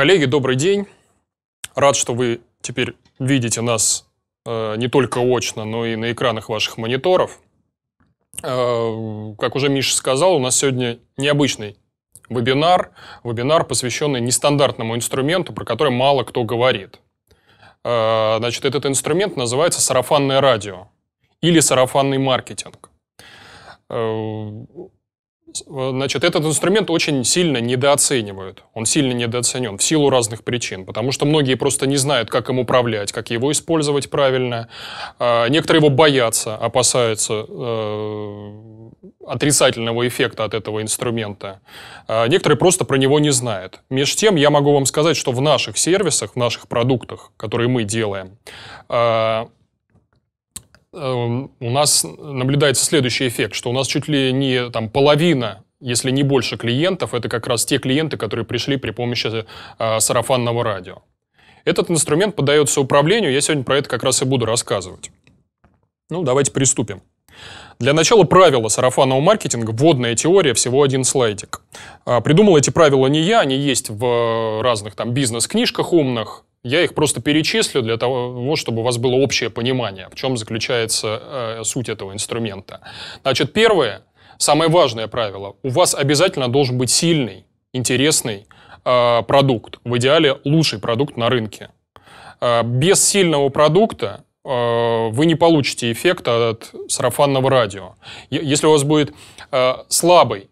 Коллеги, добрый день. Рад, что вы теперь видите нас э, не только очно, но и на экранах ваших мониторов. Э, как уже Миша сказал, у нас сегодня необычный вебинар. Вебинар, посвященный нестандартному инструменту, про который мало кто говорит. Э, значит, этот инструмент называется сарафанное радио или сарафанный маркетинг. Э, Значит, этот инструмент очень сильно недооценивают. Он сильно недооценен в силу разных причин, потому что многие просто не знают, как им управлять, как его использовать правильно. А, некоторые его боятся, опасаются э, отрицательного эффекта от этого инструмента. А, некоторые просто про него не знают. Меж тем, я могу вам сказать, что в наших сервисах, в наших продуктах, которые мы делаем, а, Эм, у нас наблюдается следующий эффект, что у нас чуть ли не там, половина если не больше клиентов, это как раз те клиенты, которые пришли при помощи э, сарафанного радио. Этот инструмент подается управлению, я сегодня про это как раз и буду рассказывать. Ну, давайте приступим. Для начала правила сарафанного маркетинга, вводная теория, всего один слайдик. А, придумал эти правила не я, они есть в э, разных там бизнес-книжках умных, я их просто перечислю для того, ну, чтобы у вас было общее понимание, в чем заключается э, суть этого инструмента. Значит, первое, самое важное правило, у вас обязательно должен быть сильный, интересный э, продукт, в идеале лучший продукт на рынке. Э, без сильного продукта э, вы не получите эффекта от сарафанного радио. Если у вас будет э, слабый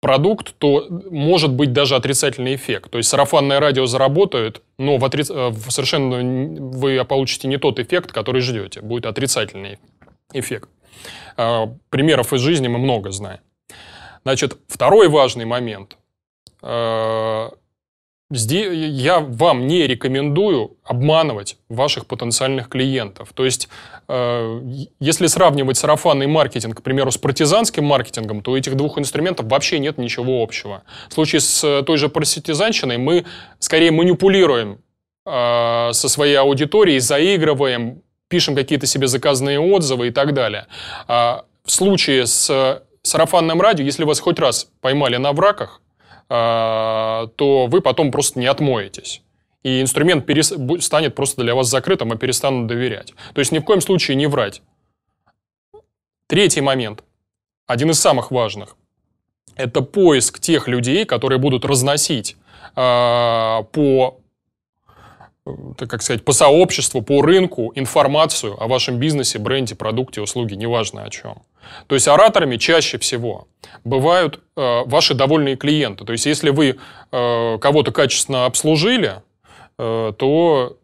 продукт, то может быть даже отрицательный эффект. То есть сарафанное радио заработает, но в отриц... Э, в совершенно вы получите не тот эффект, который ждете. Будет отрицательный эффект. А, примеров из жизни мы много знаем. Значит, второй важный момент а, – я вам не рекомендую обманывать ваших потенциальных клиентов. То есть, э, если сравнивать сарафанный маркетинг, к примеру, с партизанским маркетингом, то у этих двух инструментов вообще нет ничего общего. В случае с э, той же партизанщиной мы скорее манипулируем э, со своей аудиторией, заигрываем, пишем какие-то себе заказные отзывы и так далее. А в случае с сарафанным радио, если вас хоть раз поймали на браках, а, то вы потом просто не отмоетесь. И инструмент перес... станет просто для вас закрытым и перестанут доверять. То есть ни в коем случае не врать. Третий момент, один из самых важных, это поиск тех людей, которые будут разносить э, по, так как сказать, по сообществу, по рынку информацию о вашем бизнесе, бренде, продукте, услуге, неважно о чем. То есть ораторами чаще всего бывают э, ваши довольные клиенты. То есть если вы э, кого-то качественно обслужили, э, то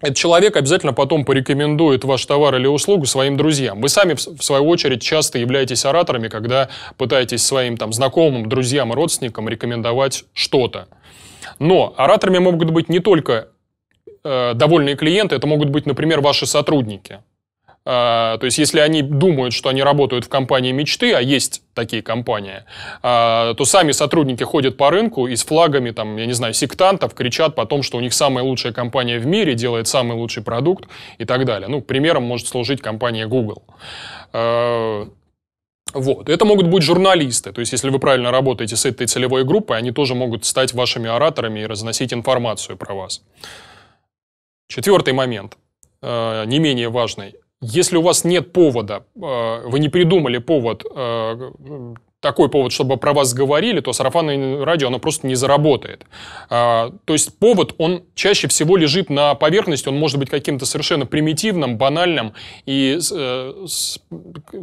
этот человек обязательно потом порекомендует ваш товар или услугу своим друзьям. Вы сами, в свою очередь, часто являетесь ораторами, когда пытаетесь своим там, знакомым, друзьям родственникам рекомендовать что-то. Но ораторами могут быть не только э, довольные клиенты, это могут быть, например, ваши сотрудники – а, то есть, если они думают, что они работают в компании мечты, а есть такие компании, а, то сами сотрудники ходят по рынку и с флагами, там, я не знаю, сектантов кричат по том, что у них самая лучшая компания в мире, делает самый лучший продукт и так далее. Ну, примером может служить компания Google. А, вот. Это могут быть журналисты. То есть, если вы правильно работаете с этой целевой группой, они тоже могут стать вашими ораторами и разносить информацию про вас. Четвертый момент, не менее важный. Если у вас нет повода, э, вы не придумали повод, э, такой повод, чтобы про вас говорили, то сарафанное радио, оно просто не заработает. А, то есть повод, он чаще всего лежит на поверхности, он может быть каким-то совершенно примитивным, банальным, и с, э, с,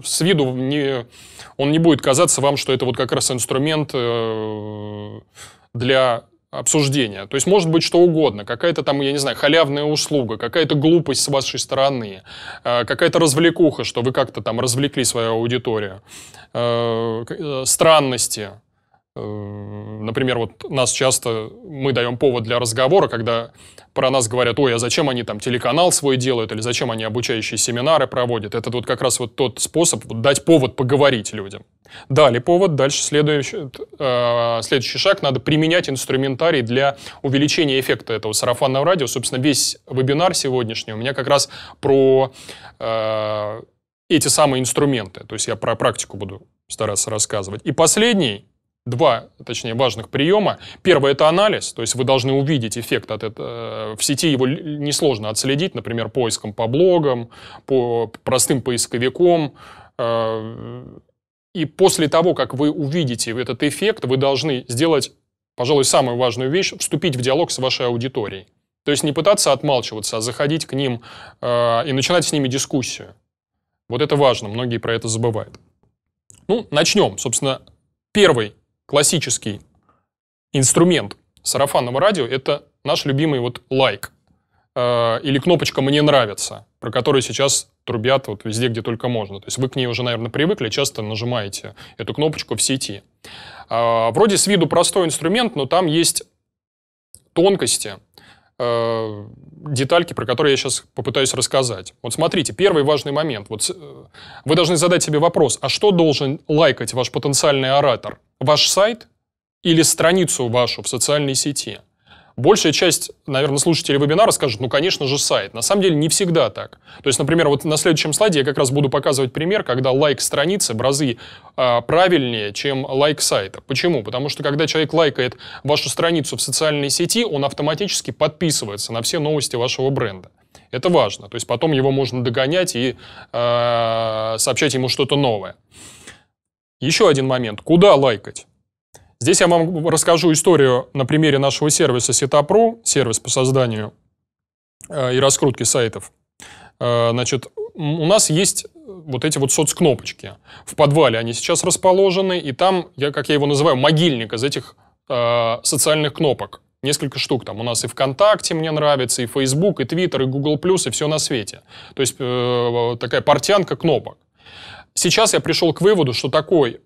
с виду не, он не будет казаться вам, что это вот как раз инструмент для обсуждения. То есть может быть что угодно, какая-то там, я не знаю, халявная услуга, какая-то глупость с вашей стороны, э, какая-то развлекуха, что вы как-то там развлекли свою аудиторию, э, э, странности, Э, например, вот нас часто, мы даем повод для разговора, когда про нас говорят, ой, а зачем они там телеканал свой делают, или зачем они обучающие семинары проводят. Это вот как раз вот тот способ вот, дать повод поговорить людям. Дали повод, дальше следующий, э, следующий шаг, надо применять инструментарий для увеличения эффекта этого сарафанного радио. Собственно, весь вебинар сегодняшний у меня как раз про э, эти самые инструменты. То есть я про практику буду стараться рассказывать. И последний два, точнее, важных приема. Первое – это анализ, то есть вы должны увидеть эффект от этого. Э, в сети его несложно отследить, например, поиском по блогам, по простым поисковиком. Э, и после того, как вы увидите этот эффект, вы должны сделать, пожалуй, самую важную вещь – вступить в диалог с вашей аудиторией. То есть не пытаться отмалчиваться, а заходить к ним э, и начинать с ними дискуссию. Вот это важно, многие про это забывают. Ну, начнем. Собственно, первый классический инструмент сарафанного радио – это наш любимый вот лайк э, или кнопочка «Мне нравится», про которую сейчас трубят вот везде, где только можно. То есть вы к ней уже, наверное, привыкли, часто нажимаете эту кнопочку в сети. А, вроде с виду простой инструмент, но там есть тонкости – э, детальки, про которые я сейчас попытаюсь рассказать. Вот смотрите, первый важный момент. Вот э, вы должны задать себе вопрос, а что должен лайкать ваш потенциальный оратор? Ваш сайт или страницу вашу в социальной сети? Большая часть, наверное, слушателей вебинара скажет, ну, конечно же, сайт. На самом деле не всегда так. То есть, например, вот на следующем слайде я как раз буду показывать пример, когда лайк страницы в разы э, правильнее, чем лайк сайта. Почему? Потому что когда человек лайкает вашу страницу в социальной сети, он автоматически подписывается на все новости вашего бренда. Это важно. То есть потом его можно догонять и э, сообщать ему что-то новое. Еще один момент. Куда лайкать? Здесь я вам расскажу историю на примере нашего сервиса Сетапро, сервис по созданию э, и раскрутке сайтов. Э, значит, у нас есть э, вот эти вот соцкнопочки. В подвале они сейчас расположены, и там, я, как я его называю, могильник из этих э, социальных кнопок. Несколько штук там. У нас и ВКонтакте мне нравится, и Facebook, и Twitter, и Google+, и все на свете. То есть э, такая портянка кнопок. Сейчас я пришел к выводу, что такой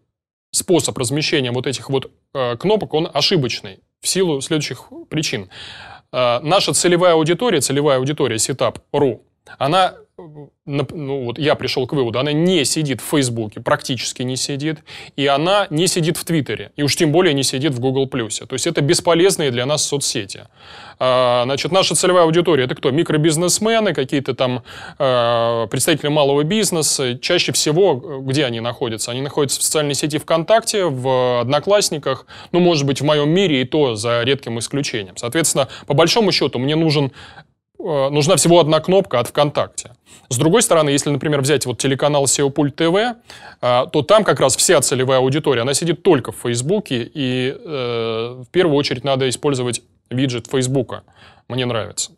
способ размещения вот этих вот э, кнопок, он ошибочный в силу следующих причин. Э, наша целевая аудитория, целевая аудитория Setup.ru, она ну вот я пришел к выводу, она не сидит в Фейсбуке, практически не сидит, и она не сидит в Твиттере, и уж тем более не сидит в Google+. То есть это бесполезные для нас соцсети. А, значит, наша целевая аудитория — это кто? Микробизнесмены, какие-то там а, представители малого бизнеса. Чаще всего где они находятся? Они находятся в социальной сети ВКонтакте, в Одноклассниках, ну, может быть, в моем мире и то за редким исключением. Соответственно, по большому счету, мне нужен Э, нужна всего одна кнопка от ВКонтакте. С другой стороны, если, например, взять вот телеканал SEO ТВ, э, то там как раз вся целевая аудитория, она сидит только в Фейсбуке, и э, в первую очередь надо использовать виджет Фейсбука. Мне нравится.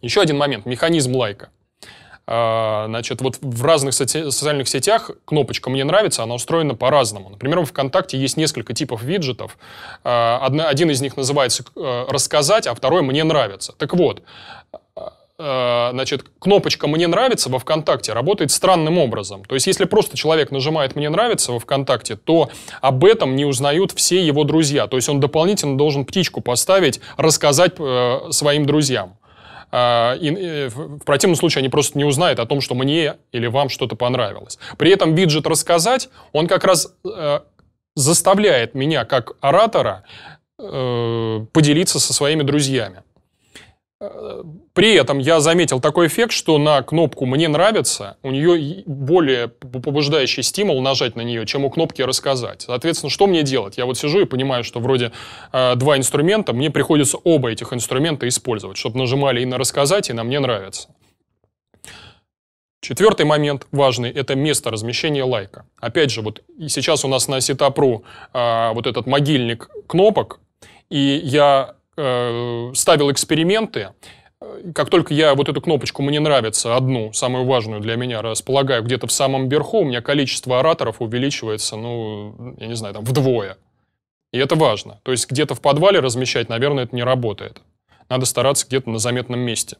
Еще один момент, механизм лайка. А, значит, вот в разных соци- социальных сетях кнопочка «Мне нравится», она устроена по-разному. Например, в ВКонтакте есть несколько типов виджетов. А, одна, один из них называется э, «Рассказать», а второй «Мне нравится». Так вот, а, значит, кнопочка «Мне нравится» во ВКонтакте работает странным образом. То есть, если просто человек нажимает «Мне нравится» во ВКонтакте, то об этом не узнают все его друзья. То есть, он дополнительно должен птичку поставить, рассказать э, своим друзьям. А, и э, в противном случае они просто не узнают о том, что мне или вам что-то понравилось. При этом виджет «Рассказать», он как раз э, заставляет меня, как оратора, э, поделиться со своими друзьями. При этом я заметил такой эффект, что на кнопку «Мне нравится» у нее более побуждающий стимул нажать на нее, чем у кнопки «Рассказать». Соответственно, что мне делать? Я вот сижу и понимаю, что вроде э, два инструмента, мне приходится оба этих инструмента использовать, чтобы нажимали и на «Рассказать», и на «Мне нравится». Четвертый момент важный – это место размещения лайка. Опять же, вот сейчас у нас на Сетапру э, вот этот могильник кнопок, и я э, ставил эксперименты, как только я вот эту кнопочку «Мне нравится» одну, самую важную для меня, располагаю где-то в самом верху, у меня количество ораторов увеличивается, ну, я не знаю, там, вдвое. И это важно. То есть где-то в подвале размещать, наверное, это не работает. Надо стараться где-то на заметном месте.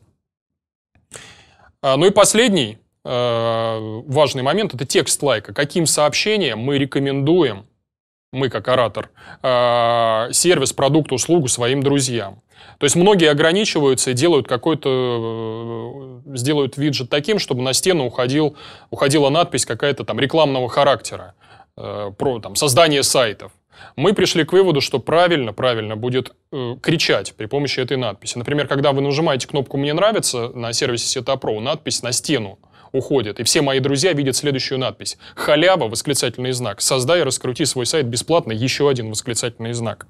А, ну и последний а, важный момент – это текст лайка. Каким сообщением мы рекомендуем мы как оратор, а, сервис, продукт, услугу своим друзьям. То есть многие ограничиваются и делают какой-то, э, сделают виджет таким, чтобы на стену уходил, уходила надпись какая-то там рекламного характера, э, про там, создание сайтов. Мы пришли к выводу, что правильно, правильно будет э, кричать при помощи этой надписи. Например, когда вы нажимаете кнопку «Мне нравится» на сервисе Сетапро, надпись на стену – уходит. И все мои друзья видят следующую надпись. Халява, восклицательный знак. Создай и раскрути свой сайт бесплатно, еще один восклицательный знак.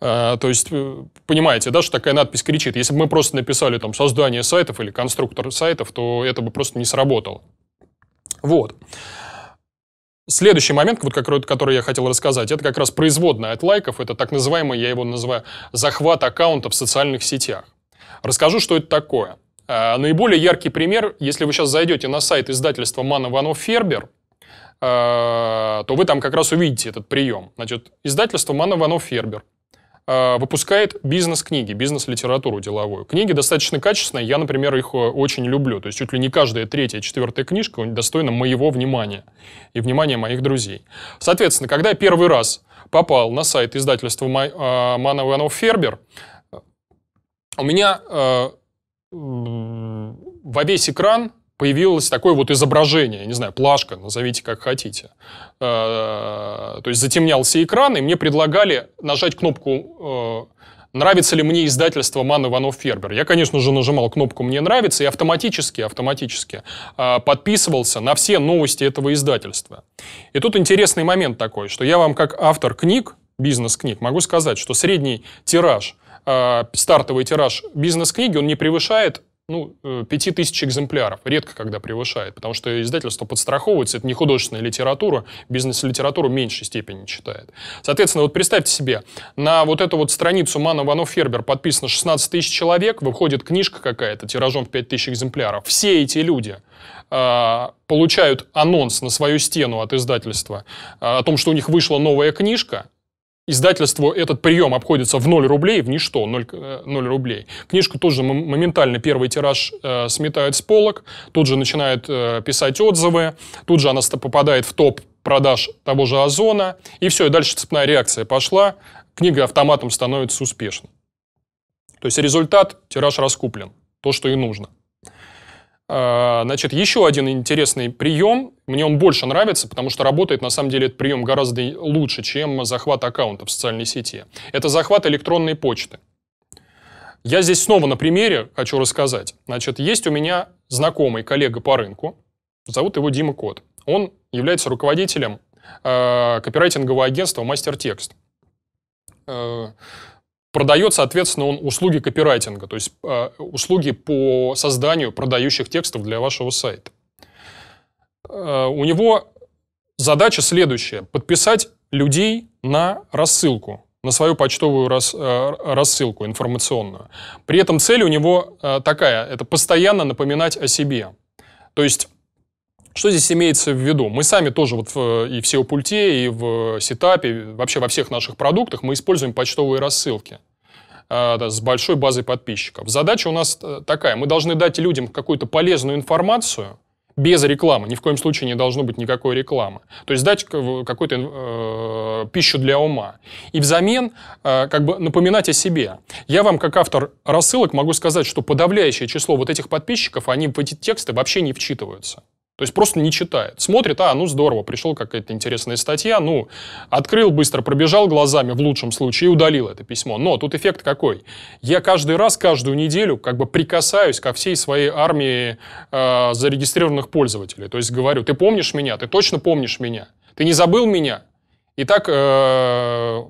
А, то есть, э, понимаете, да, что такая надпись кричит. Если бы мы просто написали там создание сайтов или конструктор сайтов, то это бы просто не сработало. Вот. Следующий момент, вот который, я хотел рассказать, это как раз производная от лайков, это так называемый, я его называю, захват аккаунта в социальных сетях. Расскажу, что это такое. А, наиболее яркий пример, если вы сейчас зайдете на сайт издательства Ман Иванов Фербер, а, то вы там как раз увидите этот прием. Значит, издательство Ман Иванов Фербер а, выпускает бизнес-книги, бизнес-литературу деловую. Книги достаточно качественные, я, например, их э, очень люблю. То есть чуть ли не каждая третья, четвертая книжка достойна моего внимания и внимания моих друзей. Соответственно, когда я первый раз попал на сайт издательства Ман Иванов Фербер, у меня э, во весь экран появилось такое вот изображение, не знаю, плашка, назовите как хотите. Э, то есть затемнялся экран, и мне предлагали нажать кнопку э, «Нравится ли мне издательство Ман Иванов Фербер?». Я, конечно же, нажимал кнопку «Мне нравится» и автоматически, автоматически э, подписывался на все новости этого издательства. И тут интересный момент такой, что я вам как автор книг, бизнес-книг, могу сказать, что средний тираж Э, стартовый тираж бизнес-книги, он не превышает ну, 5000 э, экземпляров. Редко когда превышает, потому что издательство подстраховывается, это не художественная литература, бизнес-литературу в меньшей степени читает. Соответственно, вот представьте себе, на вот эту вот страницу Мана Иванов Фербер подписано 16 тысяч человек, выходит книжка какая-то тиражом в 5000 экземпляров. Все эти люди э, получают анонс на свою стену от издательства о том, что у них вышла новая книжка, издательству этот прием обходится в 0 рублей, в ничто, 0, 0 э, рублей. Книжку тоже моментально первый тираж э, сметают с полок, тут же начинают э, писать отзывы, тут же она попадает в топ продаж того же Озона, и все, и дальше цепная реакция пошла, книга автоматом становится успешной. То есть результат, тираж раскуплен, то, что и нужно. А, значит, еще один интересный прием, мне он больше нравится, потому что работает, на самом деле, этот прием гораздо лучше, чем захват аккаунта в социальной сети. Это захват электронной почты. Я здесь снова на примере хочу рассказать. Значит, есть у меня знакомый коллега по рынку, зовут его Дима Кот. Он является руководителем э, копирайтингового агентства «Мастер Текст». Э, продает, соответственно, он услуги копирайтинга, то есть э, услуги по созданию продающих текстов для вашего сайта. Э, у него задача следующая – подписать людей на рассылку, на свою почтовую рас, э, рассылку информационную. При этом цель у него э, такая – это постоянно напоминать о себе. То есть что здесь имеется в виду? Мы сами тоже вот в, и в SEO-пульте, и в сетапе, вообще во всех наших продуктах мы используем почтовые рассылки э, с большой базой подписчиков. Задача у нас э, такая. Мы должны дать людям какую-то полезную информацию без рекламы. Ни в коем случае не должно быть никакой рекламы. То есть дать какую-то э, пищу для ума. И взамен э, как бы напоминать о себе. Я вам, как автор рассылок, могу сказать, что подавляющее число вот этих подписчиков, они в эти тексты вообще не вчитываются. То есть просто не читает. Смотрит, а, ну здорово, пришел какая-то интересная статья, ну, открыл быстро, пробежал глазами в лучшем случае и удалил это письмо. Но тут эффект какой? Я каждый раз, каждую неделю как бы прикасаюсь ко всей своей армии э, зарегистрированных пользователей. То есть говорю, ты помнишь меня, ты точно помнишь меня, ты не забыл меня. И так э,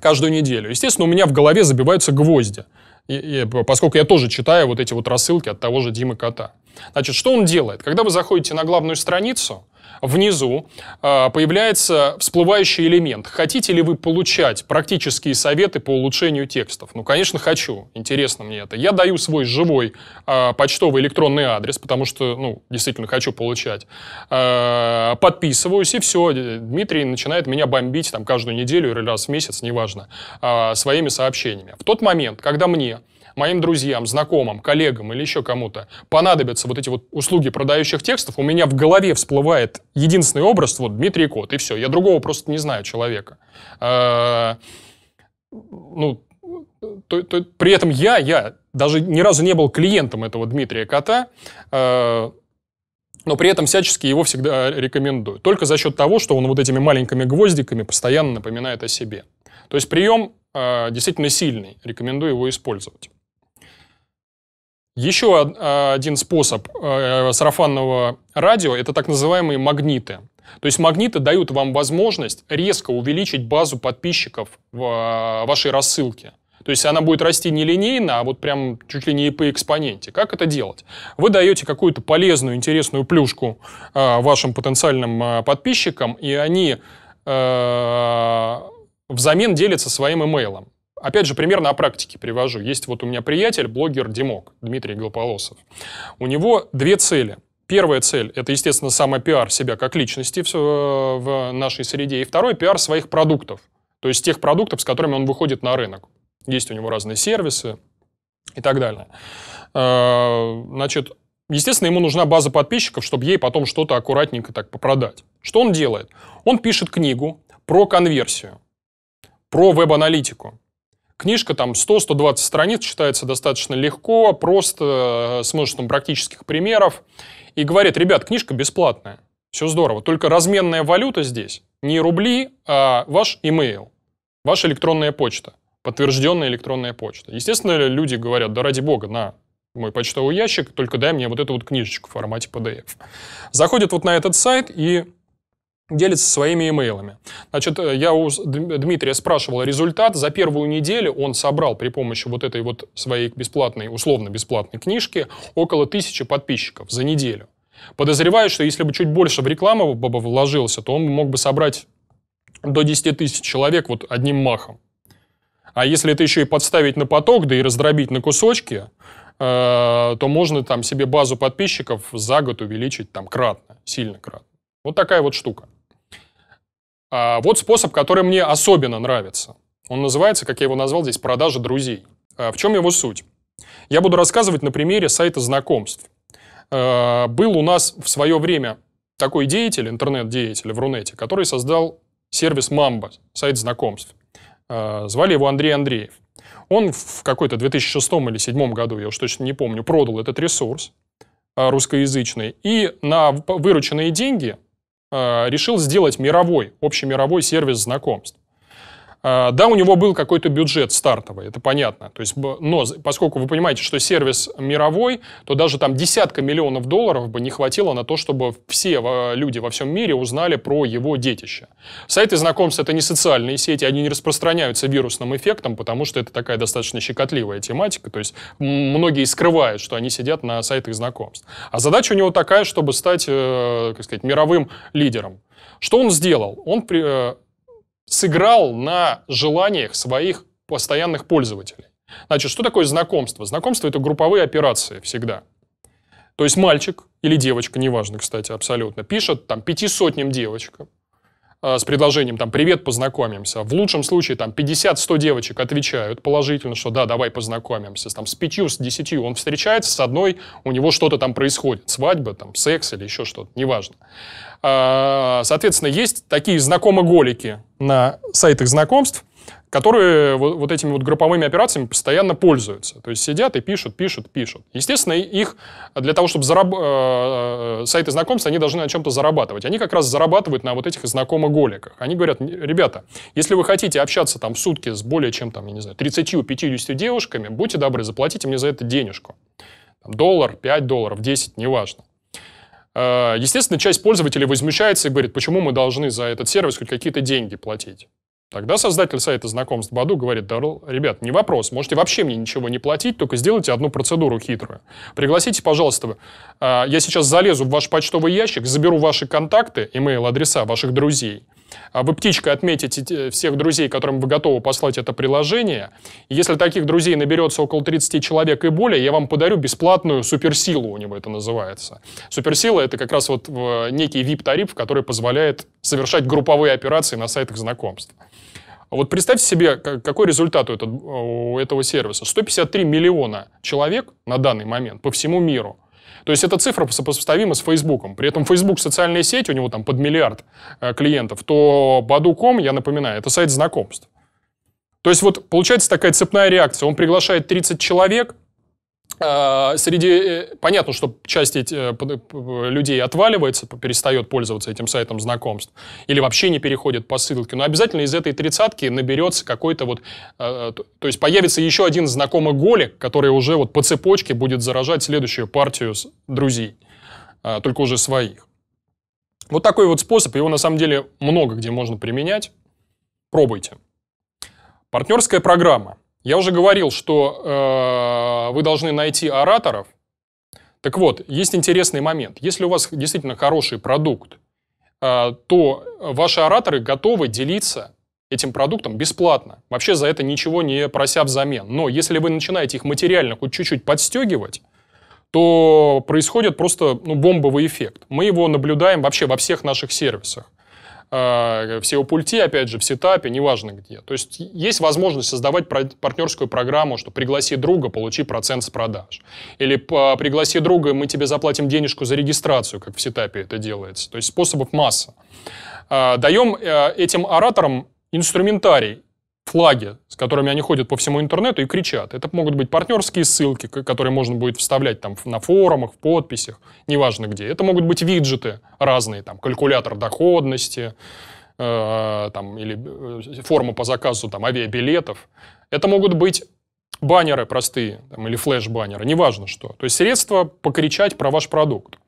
каждую неделю. Естественно, у меня в голове забиваются гвозди и, и, поскольку я тоже читаю вот эти вот рассылки от того же Димы Кота. Значит, что он делает? Когда вы заходите на главную страницу, внизу а, появляется всплывающий элемент. Хотите ли вы получать практические советы по улучшению текстов? Ну, конечно, хочу. Интересно мне это. Я даю свой живой а, почтовый электронный адрес, потому что, ну, действительно хочу получать. А, подписываюсь, и все. Дмитрий начинает меня бомбить там каждую неделю или раз в месяц, неважно, своими сообщениями. В тот момент, когда мне моим друзьям, знакомым, коллегам или еще кому-то понадобятся вот эти вот услуги продающих текстов, у меня в голове всплывает единственный образ, вот Дмитрий Кот, и все. Я другого просто не знаю человека. А, ну, при этом я, я даже ни разу не был клиентом этого Дмитрия Кота, а, но при этом всячески его всегда рекомендую. Только за счет того, что он вот этими маленькими гвоздиками постоянно напоминает о себе. То есть прием э, а, действительно сильный, рекомендую его использовать. Еще а, один способ а, сарафанного радио – это так называемые магниты. То есть магниты дают вам возможность резко увеличить базу подписчиков в а, вашей рассылке. То есть она будет расти не линейно, а вот прям чуть ли не по экспоненте. Как это делать? Вы даете какую-то полезную, интересную плюшку вашим потенциальным подписчикам, и они взамен делятся своим имейлом. Опять же, пример на практике привожу. Есть вот у меня приятель, блогер Димок, Дмитрий Голополосов. У него две цели. Первая цель – это, естественно, самопиар себя как личности в, э, в нашей среде. И второй – пиар своих продуктов. То есть тех продуктов, с которыми он выходит на рынок. Есть у него разные сервисы и так далее. Э, значит, естественно, ему нужна база подписчиков, чтобы ей потом что-то аккуратненько так попродать. Что он делает? Он пишет книгу про конверсию, про веб-аналитику. Книжка там 100-120 страниц, читается достаточно легко, просто, э, с множеством практических примеров. И говорит, ребят, книжка бесплатная, все здорово, только разменная валюта здесь не рубли, а ваш имейл, ваша электронная почта, подтвержденная электронная почта. Естественно, люди говорят, да ради бога, на, мой почтовый ящик, только дай мне вот эту вот книжечку в формате PDF. Заходит вот на этот сайт и делится своими имейлами. Значит, э, я у Дмитрия спрашивал результат. За первую неделю он собрал при помощи вот этой вот своей бесплатной, условно-бесплатной книжки около тысячи подписчиков за неделю. Подозреваю, что если бы чуть больше в рекламу бы вложился, то он мог бы собрать до 10 тысяч человек вот одним махом. А если это еще и подставить на поток, да и раздробить на кусочки, э, то можно там себе базу подписчиков за год увеличить там кратно, сильно кратно. Вот такая вот штука. А вот способ, который мне особенно нравится. Он называется, как я его назвал здесь, продажа друзей. А в чем его суть? Я буду рассказывать на примере сайта знакомств. А, был у нас в свое время такой деятель, интернет-деятель в Рунете, который создал сервис Мамба, сайт знакомств. А, звали его Андрей Андреев. Он в какой-то 2006 или 2007 году, я уж точно не помню, продал этот ресурс а, русскоязычный. И на вырученные деньги Э, решил сделать мировой, общемировой сервис знакомств. А, да, у него был какой-то бюджет стартовый, это понятно. То есть, но поскольку вы понимаете, что сервис мировой, то даже там десятка миллионов долларов бы не хватило на то, чтобы все а, люди во всем мире узнали про его детище. Сайты знакомств — это не социальные сети, они не распространяются вирусным эффектом, потому что это такая достаточно щекотливая тематика. То есть многие скрывают, что они сидят на сайтах знакомств. А задача у него такая, чтобы стать, э, как сказать, мировым лидером. Что он сделал? Он при, э, сыграл на желаниях своих постоянных пользователей. Значит, что такое знакомство? Знакомство – это групповые операции всегда. То есть мальчик или девочка, неважно, кстати, абсолютно, пишет там пяти сотням девочкам э, с предложением там «Привет, познакомимся». В лучшем случае там 50-100 девочек отвечают положительно, что «Да, давай познакомимся». Там с пятью, с десятью он встречается, с одной у него что-то там происходит. Свадьба, там, секс или еще что-то, неважно. Э, соответственно, есть такие знакомоголики, на сайтах знакомств, которые вот, вот этими вот групповыми операциями постоянно пользуются. То есть сидят и пишут, пишут, пишут. Естественно, их для того, чтобы зараб... э, э сайты знакомств, они должны на чем-то зарабатывать. Они как раз зарабатывают на вот этих знакомоголиках. Они говорят, ребята, если вы хотите общаться там в сутки с более чем, там, я не знаю, 30-50 девушками, будьте добры, заплатите мне за это денежку. Там, доллар, 5 долларов, 10, неважно. Э, естественно, часть пользователей возмущается и говорит, почему мы должны за этот сервис хоть какие-то деньги платить. Тогда создатель сайта знакомств Баду говорит, да, ребят, не вопрос, можете вообще мне ничего не платить, только сделайте одну процедуру хитрую. Пригласите, пожалуйста, э, я сейчас залезу в ваш почтовый ящик, заберу ваши контакты, имейл-адреса ваших друзей – а вы птичкой отметите э, всех друзей, которым вы готовы послать это приложение. Если таких друзей наберется около 30 человек и более, я вам подарю бесплатную суперсилу, у него это называется. Суперсила — это как раз вот э, некий VIP-тариф, который позволяет совершать групповые операции на сайтах знакомств. Вот представьте себе, какой результат у этого сервиса. 153 миллиона человек на данный момент по всему миру – то есть эта цифра сопоставима с Фейсбуком. При этом Facebook социальная сеть, у него там под миллиард э, клиентов, то Badu.com, я напоминаю, это сайт знакомств. То есть вот получается такая цепная реакция. Он приглашает 30 человек, а, среди, э, понятно, что часть эти, э, людей отваливается, перестает пользоваться этим сайтом знакомств, или вообще не переходит по ссылке, но обязательно из этой тридцатки наберется какой-то вот, а, то есть появится еще один знакомый голик, который уже вот по цепочке будет заражать следующую партию друзей, а, только уже своих. Вот такой вот способ, его на самом деле много где можно применять, пробуйте. Партнерская программа – я уже говорил, что э, вы должны найти ораторов. Так вот, есть интересный момент. Если у вас действительно хороший продукт, э, то ваши ораторы готовы делиться этим продуктом бесплатно. Вообще за это ничего не прося взамен. Но если вы начинаете их материально хоть чуть-чуть подстегивать, то происходит просто ну, бомбовый эффект. Мы его наблюдаем вообще во всех наших сервисах. Э, в SEO-пульте, опять же, в сетапе, неважно где. То есть есть возможность создавать партнерскую программу, что пригласи друга, получи процент с продаж. Или пригласи друга, мы тебе заплатим денежку за регистрацию, как в сетапе это делается. То есть способов масса. Э, даем э, этим ораторам инструментарий флаги, с которыми они ходят по всему интернету и кричат. Это могут быть партнерские ссылки, которые можно будет вставлять там на форумах, в подписях, неважно где. Это могут быть виджеты разные, там калькулятор доходности, э, там, или э, форма по заказу там, авиабилетов. Это могут быть баннеры простые там, или флеш-баннеры, неважно что. То есть средства покричать про ваш продукт.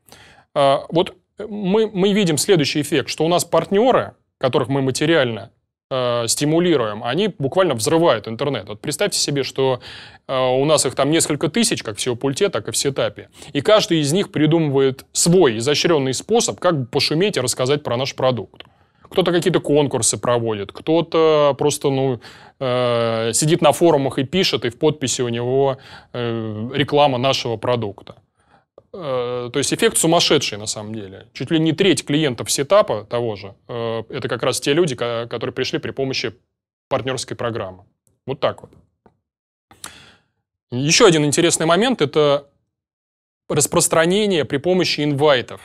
Э, вот мы, мы видим следующий эффект, что у нас партнеры, которых мы материально Э, стимулируем, они буквально взрывают интернет. Вот представьте себе, что э, у нас их там несколько тысяч, как в SEO-пульте, так и в сетапе. И каждый из них придумывает свой изощренный способ, как пошуметь и рассказать про наш продукт. Кто-то какие-то конкурсы проводит, кто-то просто ну, э, сидит на форумах и пишет, и в подписи у него э, реклама нашего продукта. Э, то есть эффект сумасшедший на самом деле. Чуть ли не треть клиентов сетапа того же, э, это как раз те люди, которые пришли при помощи партнерской программы. Вот так вот. Еще один интересный момент – это распространение при помощи инвайтов.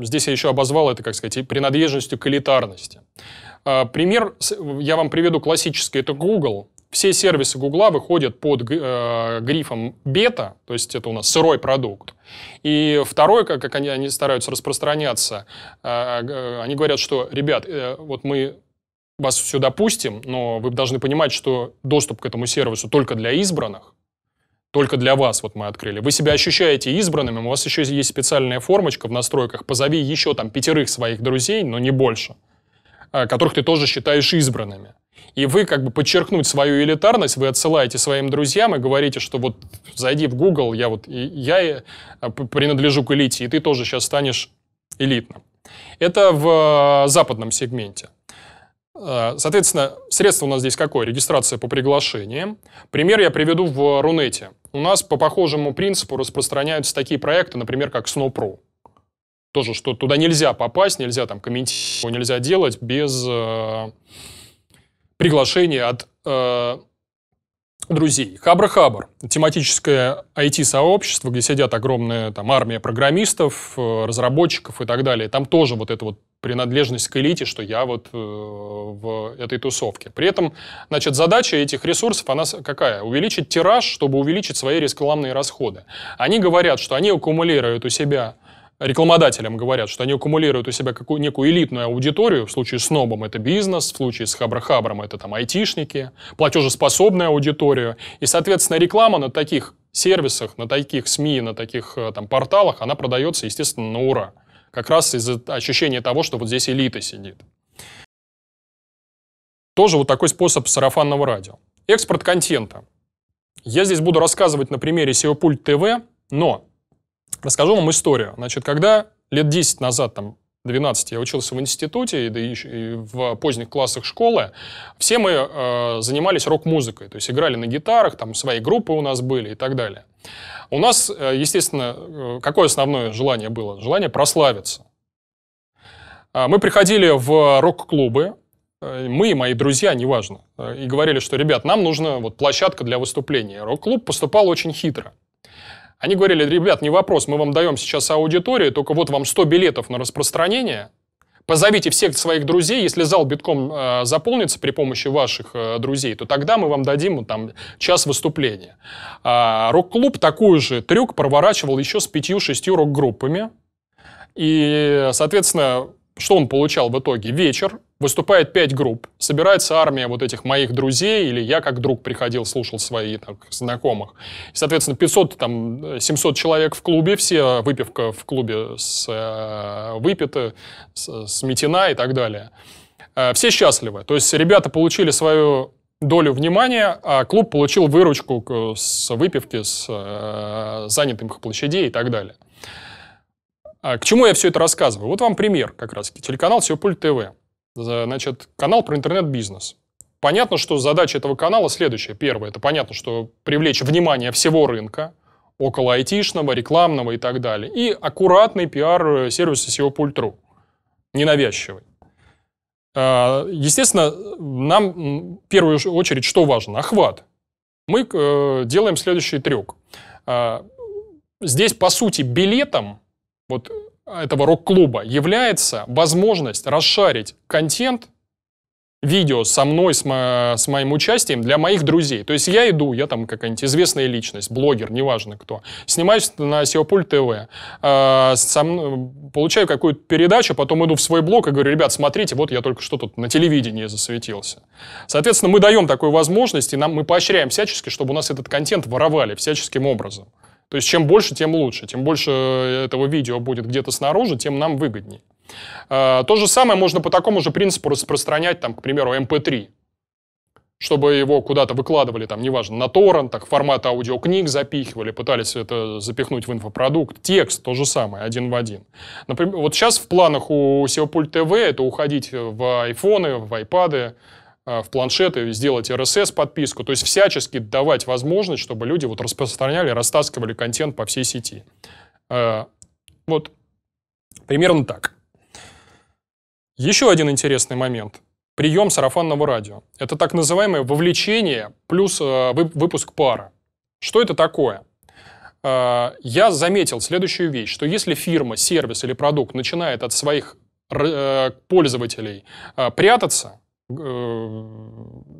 Здесь я еще обозвал это, как сказать, принадлежностью к элитарности. Э, пример я вам приведу классический, это Google. Все сервисы Гугла выходят под э, грифом бета, то есть это у нас сырой продукт. И второе, как, как они, они стараются распространяться, э, они говорят, что, ребят, э, вот мы вас все допустим, но вы должны понимать, что доступ к этому сервису только для избранных, только для вас вот мы открыли. Вы себя ощущаете избранными, у вас еще есть специальная формочка в настройках, позови еще там пятерых своих друзей, но не больше, э, которых ты тоже считаешь избранными. И вы как бы подчеркнуть свою элитарность, вы отсылаете своим друзьям и говорите, что вот зайди в Google, я вот я э, принадлежу к элите, и ты тоже сейчас станешь элитным. Это в э, западном сегменте. Э, соответственно, средство у нас здесь какое? Регистрация по приглашениям. Пример я приведу в Рунете. У нас по похожему принципу распространяются такие проекты, например, как SnowPro. Тоже, что туда нельзя попасть, нельзя там комментировать, нельзя делать без приглашение от э, друзей. Хабр-хабр. Тематическое IT-сообщество, где сидят огромная там, армия программистов, э, разработчиков и так далее. Там тоже вот эта вот принадлежность к элите, что я вот э, в этой тусовке. При этом, значит, задача этих ресурсов, она какая? Увеличить тираж, чтобы увеличить свои рекламные расходы. Они говорят, что они аккумулируют у себя рекламодателям говорят, что они аккумулируют у себя какую некую элитную аудиторию, в случае с Нобом это бизнес, в случае с Хабрахабром это там айтишники, Платежеспособная аудитория, и, соответственно, реклама на таких сервисах, на таких СМИ, на таких э, там порталах, она продается, естественно, на ура. Как раз из-за ощущения того, что вот здесь элита сидит. Тоже вот такой способ сарафанного радио. Экспорт контента. Я здесь буду рассказывать на примере SEO Pult TV, но Расскажу вам историю. Значит, когда лет 10 назад, там, 12 я учился в институте и, да, и в поздних классах школы, все мы э, занимались рок-музыкой, то есть играли на гитарах, там свои группы у нас были и так далее. У нас, э, естественно, э, какое основное желание было? Желание прославиться. А, мы приходили в рок-клубы, э, мы и мои друзья, неважно, и говорили, что, ребят, нам нужна вот площадка для выступления. Рок-клуб поступал очень хитро – они говорили, ребят, не вопрос, мы вам даем сейчас аудиторию, только вот вам 100 билетов на распространение, позовите всех своих друзей, если зал битком э, заполнится при помощи ваших э, друзей, то тогда мы вам дадим там час выступления. А, рок-клуб такой же трюк проворачивал еще с пятью-шестью рок-группами. И, соответственно, что он получал в итоге? Вечер, выступает пять групп, собирается армия вот этих моих друзей, или я как друг приходил, слушал своих знакомых. И, соответственно, 500, там, 700 э, человек в клубе, все э, выпивка в клубе с, э, выпита, с, э, сметена и так далее. Э, все счастливы. То есть ребята получили свою долю внимания, а клуб получил выручку с выпивки, с э, занятых площадей и так далее. А к чему я все это рассказываю? Вот вам пример как раз. Телеканал Сиопуль ТВ. Значит, канал про интернет-бизнес. Понятно, что задача этого канала следующая. Первое, это понятно, что привлечь внимание всего рынка, около айтишного, рекламного и так далее. И аккуратный пиар э, сервиса SEO пультру, ненавязчивый. А, естественно, нам в первую очередь что важно? Охват. Мы э, делаем следующий трюк. А, здесь, по сути, билетом, вот этого рок-клуба является возможность расшарить контент, видео со мной, с, мо с моим участием для моих друзей. То есть я иду, я там какая-нибудь известная личность, блогер, неважно кто, снимаюсь на Сеопульт ТВ, э, а, сам, получаю какую-то передачу, потом иду в свой блог и говорю, ребят, смотрите, вот я только что тут на телевидении засветился. Соответственно, мы даем такую возможность, и нам, мы поощряем всячески, чтобы у нас этот контент воровали всяческим образом. То есть чем больше, тем лучше. Тем больше э, этого видео будет где-то снаружи, тем нам выгоднее. А, то же самое можно по такому же принципу распространять, там, к примеру, MP3 эм чтобы его куда-то выкладывали, там, неважно, на торрентах, формат аудиокниг запихивали, пытались это запихнуть в инфопродукт. Текст то же самое, один в один. Например, вот сейчас в планах у Сеопульт ТВ это уходить в айфоны, в айпады, а, в планшеты, сделать RSS-подписку, то есть всячески давать возможность, чтобы люди вот распространяли, растаскивали контент по всей сети. А, вот примерно так. Еще один интересный момент. Прием сарафанного радио. Это так называемое вовлечение плюс а, выпуск пара. Что это такое? Я заметил следующую вещь, что если фирма, сервис или продукт начинает от своих э, пользователей прятаться, Э,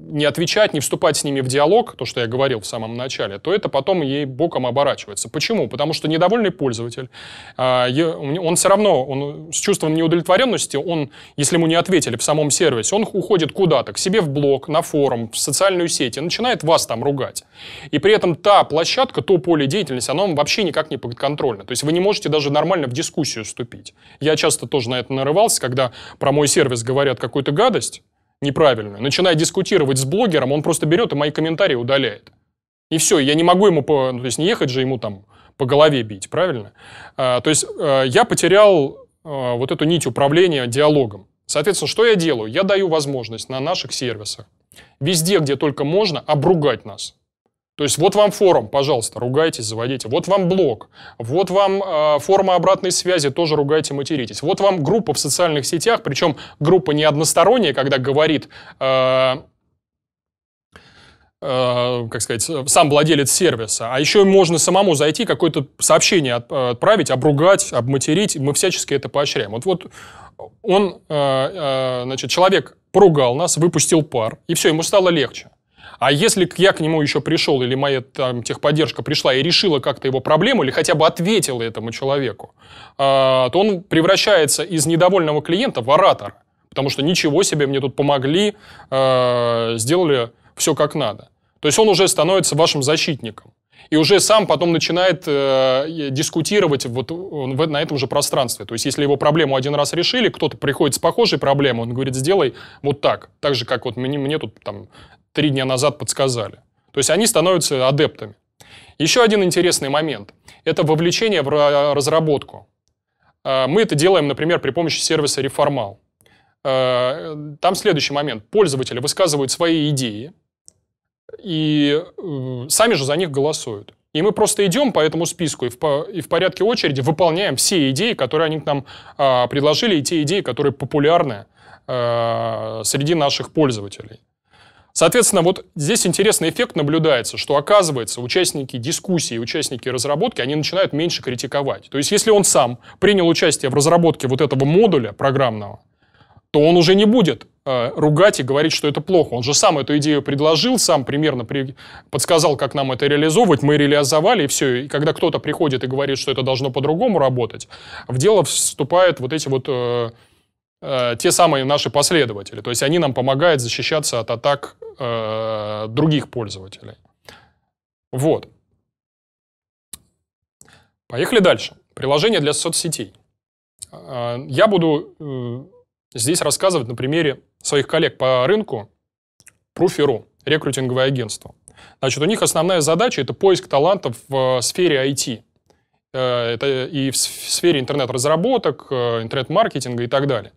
не отвечать, не вступать с ними в диалог, то, что я говорил в самом начале, то это потом ей боком оборачивается. Почему? Потому что недовольный пользователь, а, он все равно, он э, с чувством неудовлетворенности, он, если ему не ответили в самом сервисе, он уходит куда-то, к себе в блог, на форум, в социальную сеть, и начинает вас там ругать. И при этом та площадка, то поле деятельности, оно вам вообще никак не подконтрольно. То есть вы не можете даже нормально в дискуссию вступить. Я часто тоже на это нарывался, когда про мой сервис говорят какую-то гадость, неправильную, начинаю дискутировать с блогером, он просто берет и мои комментарии удаляет. И все, я не могу ему, по, ну, то есть не ехать же ему там по голове бить, правильно? А, то есть а, я потерял а, вот эту нить управления диалогом. Соответственно, что я делаю? Я даю возможность на наших сервисах везде, где только можно, обругать нас. То есть вот вам форум, пожалуйста, ругайтесь, заводите. Вот вам блог, вот вам э, форма обратной связи, тоже ругайте, материтесь. Вот вам группа в социальных сетях, причем группа не односторонняя, когда говорит... Э, э, как сказать, сам владелец сервиса, а еще можно самому зайти, какое-то сообщение от, э, отправить, обругать, обматерить, мы всячески это поощряем. Вот, вот он, э, э, значит, человек поругал нас, выпустил пар, и все, ему стало легче. А если я к нему еще пришел, или моя там, техподдержка пришла и решила как-то его проблему, или хотя бы ответила этому человеку, а, то он превращается из недовольного клиента в оратора. Потому что ничего себе, мне тут помогли, а, сделали все как надо. То есть он уже становится вашим защитником. И уже сам потом начинает э, дискутировать вот в, на этом же пространстве. То есть, если его проблему один раз решили, кто-то приходит с похожей проблемой, он говорит, сделай вот так. Так же, как вот мне, мне тут там три дня назад подсказали. То есть они становятся адептами. Еще один интересный момент – это вовлечение в разработку. А, мы это делаем, например, при помощи сервиса Reformal. А, там следующий момент. Пользователи высказывают свои идеи, и э, сами же за них голосуют. И мы просто идем по этому списку и в, по, и в порядке очереди выполняем все идеи, которые они к нам э, предложили, и те идеи, которые популярны э, среди наших пользователей. Соответственно, вот здесь интересный эффект наблюдается, что оказывается участники дискуссии, участники разработки, они начинают меньше критиковать. То есть если он сам принял участие в разработке вот этого модуля программного, то он уже не будет э, ругать и говорить, что это плохо. Он же сам эту идею предложил, сам примерно при... подсказал, как нам это реализовывать, мы реализовали, и все. И когда кто-то приходит и говорит, что это должно по-другому работать, в дело вступают вот эти вот... Э, Э, те самые наши последователи. То есть они нам помогают защищаться от атак э, других пользователей. Вот. Поехали дальше. Приложение для соцсетей. Э, я буду э, здесь рассказывать на примере своих коллег по рынку Proof.ru, рекрутинговое агентство. Значит, у них основная задача – это поиск талантов в сфере IT. Это и в сфере интернет-разработок, интернет-маркетинга и так далее.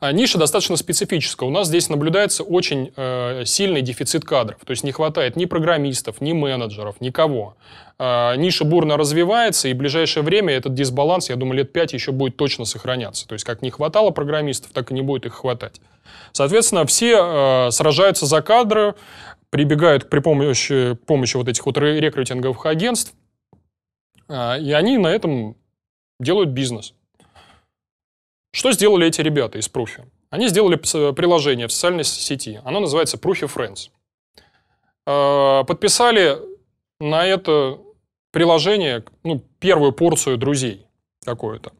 А ниша достаточно специфическая. У нас здесь наблюдается очень э, сильный дефицит кадров. То есть не хватает ни программистов, ни менеджеров, никого. Э, ниша бурно развивается, и в ближайшее время этот дисбаланс, я думаю, лет 5 еще будет точно сохраняться. То есть как не хватало программистов, так и не будет их хватать. Соответственно, все э, сражаются за кадры, прибегают при помощи, помощи вот этих вот рекрутинговых агентств, э, и они на этом делают бизнес. Что сделали эти ребята из Proof? Они сделали э, приложение в социальной сети. Оно называется Proof Friends. Э, подписали на это приложение ну, первую порцию друзей какую-то.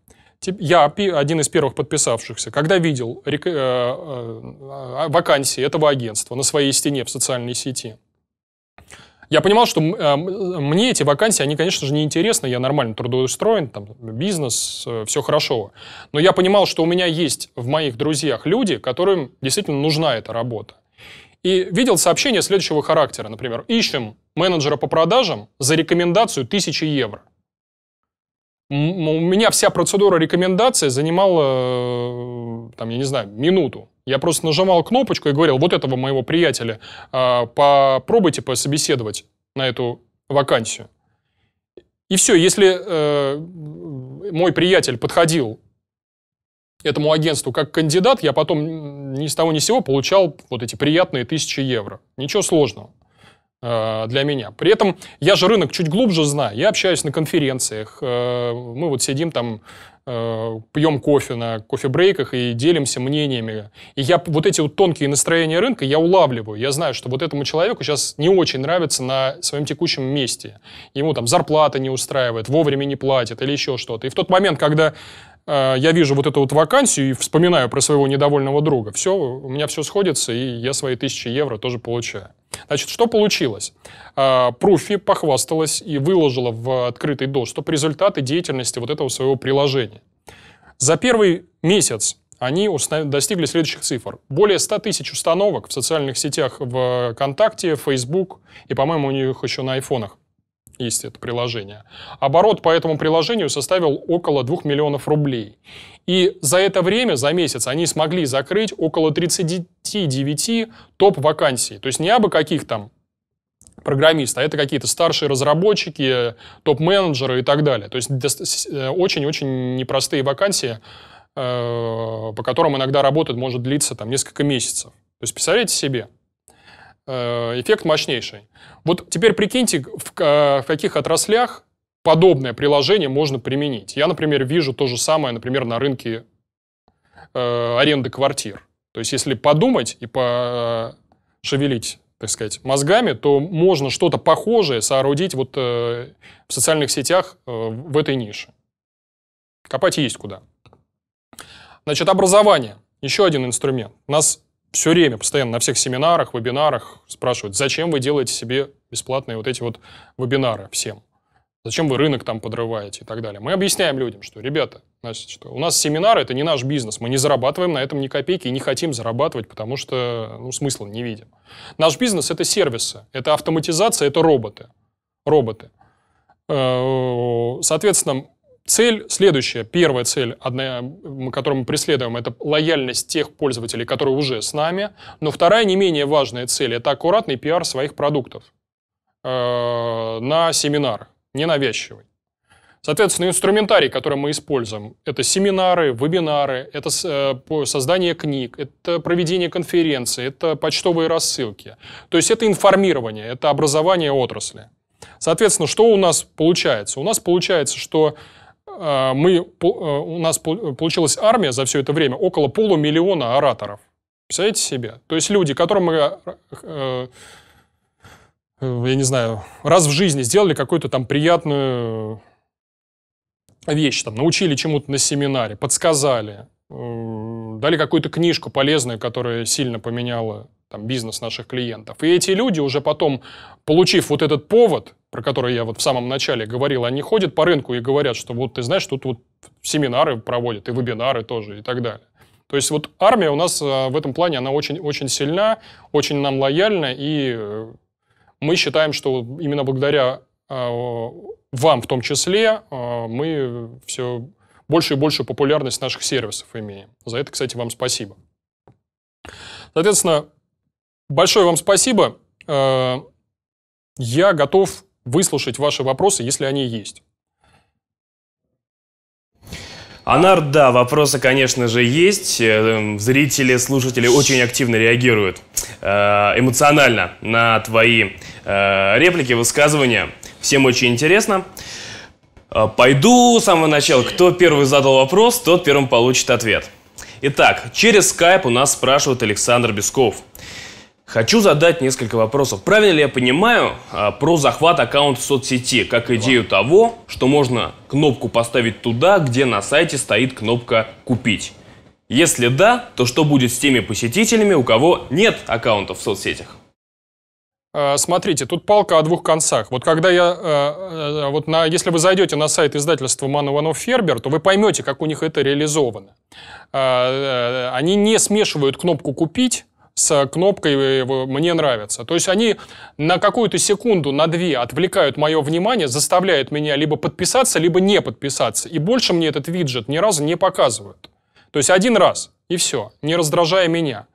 Я один из первых подписавшихся, когда видел э, вакансии этого агентства на своей стене в социальной сети, я понимал, что э, мне эти вакансии, они, конечно же, не интересны. Я нормально трудоустроен, там, бизнес, э, все хорошо. Но я понимал, что у меня есть в моих друзьях люди, которым действительно нужна эта работа. И видел сообщение следующего характера, например, ищем менеджера по продажам за рекомендацию 1000 евро. М у меня вся процедура рекомендации занимала, э, там, я не знаю, минуту. Я просто нажимал кнопочку и говорил, вот этого моего приятеля а, попробуйте пособеседовать на эту вакансию. И все, если э, мой приятель подходил этому агентству как кандидат, я потом ни с того ни с сего получал вот эти приятные тысячи евро. Ничего сложного э, для меня. При этом я же рынок чуть глубже знаю. Я общаюсь на конференциях. Э, мы вот сидим там Э, пьем кофе на кофе-брейках и делимся мнениями. И я вот эти вот тонкие настроения рынка я улавливаю. Я знаю, что вот этому человеку сейчас не очень нравится на своем текущем месте. Ему там зарплата не устраивает, вовремя не платит или еще что-то. И в тот момент, когда э, я вижу вот эту вот вакансию и вспоминаю про своего недовольного друга, все, у меня все сходится, и я свои тысячи евро тоже получаю. Значит, что получилось? А, Пруфи похвасталась и выложила в открытый доступ результаты деятельности вот этого своего приложения. За первый месяц они достигли следующих цифр. Более 100 тысяч установок в социальных сетях ВКонтакте, Facebook и, по-моему, у них еще на айфонах есть это приложение. Оборот по этому приложению составил около 2 миллионов рублей. И за это время, за месяц, они смогли закрыть около 39 топ-вакансий. То есть не абы каких там программиста, это какие-то старшие разработчики, топ-менеджеры и так далее. То есть э, очень-очень непростые вакансии, э, по которым иногда работать может длиться там несколько месяцев. То есть представляете себе, Э, эффект мощнейший. Вот теперь прикиньте, э, в, каких отраслях подобное приложение можно применить. Я, например, вижу то же самое, например, на рынке э, аренды квартир. То есть, если подумать и пошевелить, так сказать, мозгами, то можно что-то похожее соорудить вот в социальных сетях в этой нише. Копать есть куда. Значит, образование. Еще один инструмент. У нас все время, постоянно на всех семинарах, вебинарах спрашивают, зачем вы делаете себе бесплатные вот эти вот вебинары всем? Зачем вы рынок там подрываете и так далее? Мы объясняем людям, что, ребята, значит, что у нас семинары — это не наш бизнес, мы не зарабатываем на этом ни копейки и не хотим зарабатывать, потому что ну, смысла не видим. Наш бизнес — это сервисы, это автоматизация, это роботы. Роботы. Э, соответственно, Цель следующая, первая цель, одна, которую мы преследуем, это лояльность тех пользователей, которые уже с нами. Но вторая, не менее важная цель, это аккуратный пиар своих продуктов э, на семинарах, ненавязчивый. Соответственно, инструментарий, который мы используем, это семинары, вебинары, это э, создание книг, это проведение конференций, это почтовые рассылки. То есть это информирование, это образование отрасли. Соответственно, что у нас получается? У нас получается, что а, мы, а, у нас получилась армия за все это время около полумиллиона ораторов. Представляете себе? То есть люди, которым мы, э, э, я не знаю, раз в жизни сделали какую-то там приятную вещь, там, научили чему-то на семинаре, подсказали, э, дали какую-то книжку полезную, которая сильно поменяла там, бизнес наших клиентов. И эти люди уже потом, получив вот этот повод, про которые я вот в самом начале говорил, они ходят по рынку и говорят, что вот ты знаешь, тут вот семинары проводят, и вебинары тоже, и так далее. То есть вот армия у нас э, в этом плане, она очень, очень сильна, очень нам лояльна, и э, мы считаем, что именно благодаря э, вам в том числе мы все больше и больше популярность наших сервисов имеем. За это, кстати, вам спасибо. Соответственно, большое вам спасибо. Я готов выслушать ваши вопросы, если они есть. Анар, да, вопросы, конечно же, есть. Э, эм, зрители, слушатели очень активно реагируют э, эмоционально на твои э, реплики, высказывания. Всем очень интересно. Пойду с самого начала. Кто первый задал вопрос, тот первым получит ответ. Итак, через скайп у нас спрашивает Александр Бесков. Хочу задать несколько вопросов. Правильно ли я понимаю а, про захват аккаунта в соцсети, как идею того, что можно кнопку поставить туда, где на сайте стоит кнопка «Купить»? Если да, то что будет с теми посетителями, у кого нет аккаунтов в соцсетях? А, смотрите, тут палка о двух концах. Вот когда я, э, э, вот на, если вы зайдете на сайт издательства Ман Иванов Фербер, то вы поймете, как у них это реализовано. А, э, они не смешивают кнопку «Купить» с кнопкой э, «Мне нравится». То есть они на какую-то секунду, на две отвлекают мое внимание, заставляют меня либо подписаться, либо не подписаться. И больше мне этот виджет ни разу не показывают. То есть один раз, и все, не раздражая меня.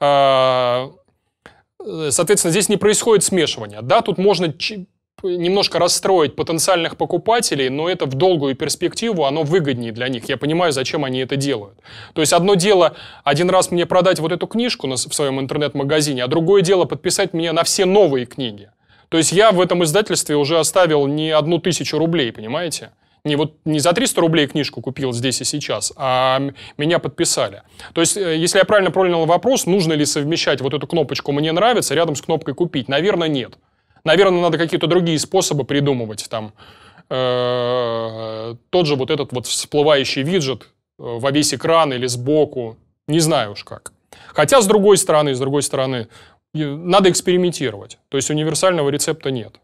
А, э, соответственно, здесь не происходит смешивания. Да, тут можно немножко расстроить потенциальных покупателей, но это в долгую перспективу, оно выгоднее для них. Я понимаю, зачем они это делают. То есть одно дело, один раз мне продать вот эту книжку на, в своем интернет-магазине, а другое дело подписать меня на все новые книги. То есть я в этом издательстве уже оставил не одну тысячу рублей, понимаете? не вот не за 300 рублей книжку купил здесь и сейчас, а меня подписали. То есть, э, если я правильно понял вопрос, нужно ли совмещать вот эту кнопочку «Мне нравится» рядом с кнопкой «Купить», наверное, нет. Наверное, надо какие-то другие способы придумывать. Там э, тот же вот этот вот всплывающий виджет э, во весь экран или сбоку. Не знаю уж как. Хотя, с другой стороны, с другой стороны, надо экспериментировать. То есть универсального рецепта нет.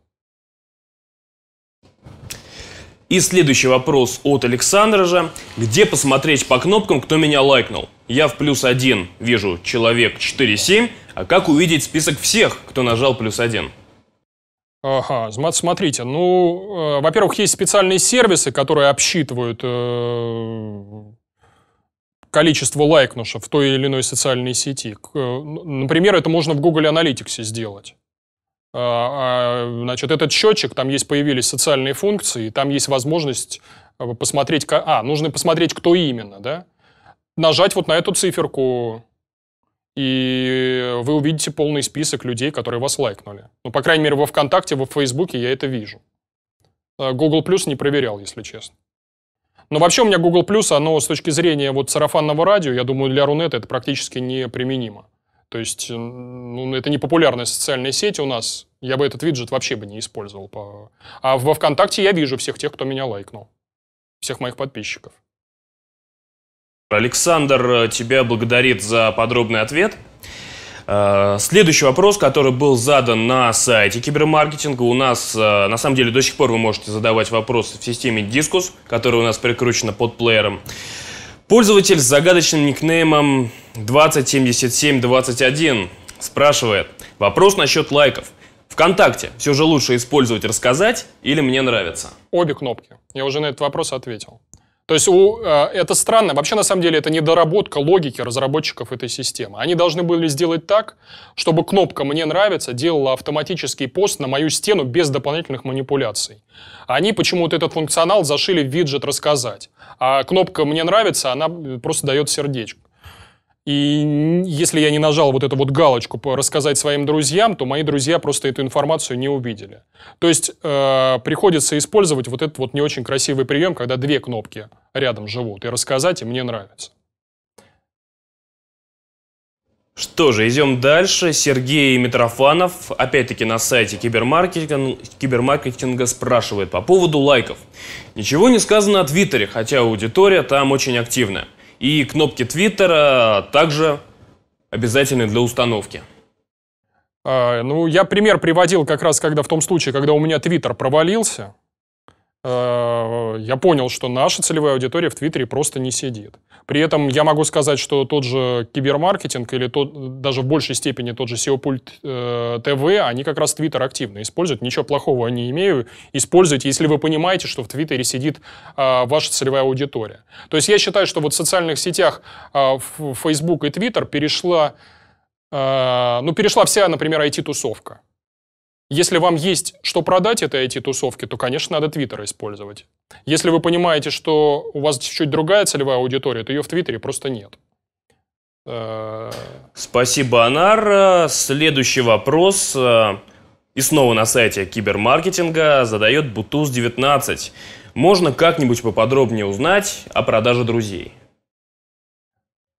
И следующий вопрос от Александра же. Где посмотреть по кнопкам, кто меня лайкнул? Я в плюс один вижу человек 4-7, а как увидеть список всех, кто нажал плюс один? Ага, смотрите, ну, э, во-первых, есть специальные сервисы, которые обсчитывают э, количество лайкнушев в той или иной социальной сети. Э, например, это можно в Google Analytics сделать. А, а, значит, этот счетчик, там есть появились социальные функции, там есть возможность э, посмотреть, а, нужно посмотреть, кто именно, да? Нажать вот на эту циферку, и вы увидите полный список людей, которые вас лайкнули. Ну, по крайней мере, во ВКонтакте, во Фейсбуке я это вижу. А, Google Plus не проверял, если честно. Но вообще у меня Google Plus, оно с точки зрения вот сарафанного радио, я думаю, для Рунета это практически неприменимо. То есть, ну, это не популярная социальная сеть у нас. Я бы этот виджет вообще бы не использовал. А во ВКонтакте я вижу всех тех, кто меня лайкнул. Всех моих подписчиков. Александр э, тебя благодарит за подробный ответ. Э, следующий вопрос, который был задан на сайте кибермаркетинга, у нас, э, на самом деле, до сих пор вы можете задавать вопросы в системе Discus, которая у нас прикручена под плеером. Пользователь с загадочным никнеймом 207721 спрашивает вопрос насчет лайков. Вконтакте все же лучше использовать «Рассказать» или «Мне нравится»? Обе кнопки. Я уже на этот вопрос ответил. То есть у, э, это странно. Вообще, на самом деле, это недоработка логики разработчиков этой системы. Они должны были сделать так, чтобы кнопка «Мне нравится» делала автоматический пост на мою стену без дополнительных манипуляций. Они почему-то этот функционал зашили в виджет «Рассказать». А кнопка «Мне нравится», она просто дает сердечко. И если я не нажал вот эту вот галочку «Рассказать своим друзьям», то мои друзья просто эту информацию не увидели. То есть э, приходится использовать вот этот вот не очень красивый прием, когда две кнопки рядом живут, и «Рассказать», и «Мне нравится». Что же, идем дальше. Сергей Митрофанов, опять-таки на сайте кибермаркетинга, кибермаркетинга спрашивает по поводу лайков. Ничего не сказано о Твиттере, хотя аудитория там очень активная. И кнопки Твиттера также обязательны для установки. А, ну, я пример приводил как раз, когда в том случае, когда у меня Твиттер провалился, я понял, что наша целевая аудитория в Твиттере просто не сидит. При этом я могу сказать, что тот же кибермаркетинг или тот, даже в большей степени тот же SEO-пульт э, ТВ, они как раз Твиттер активно используют. Ничего плохого не имеют Используйте, если вы понимаете, что в Твиттере сидит э, ваша целевая аудитория. То есть я считаю, что вот в социальных сетях э, Facebook и Twitter перешла, э, ну, перешла вся, например, IT-тусовка. Если вам есть что продать это эти тусовки, то, конечно, надо Твиттер использовать. Если вы понимаете, что у вас чуть-чуть другая целевая аудитория, то ее в Твиттере просто нет. Спасибо, Анар. Следующий вопрос. Э, и снова на сайте кибермаркетинга задает Бутуз19. Можно как-нибудь поподробнее узнать о продаже друзей?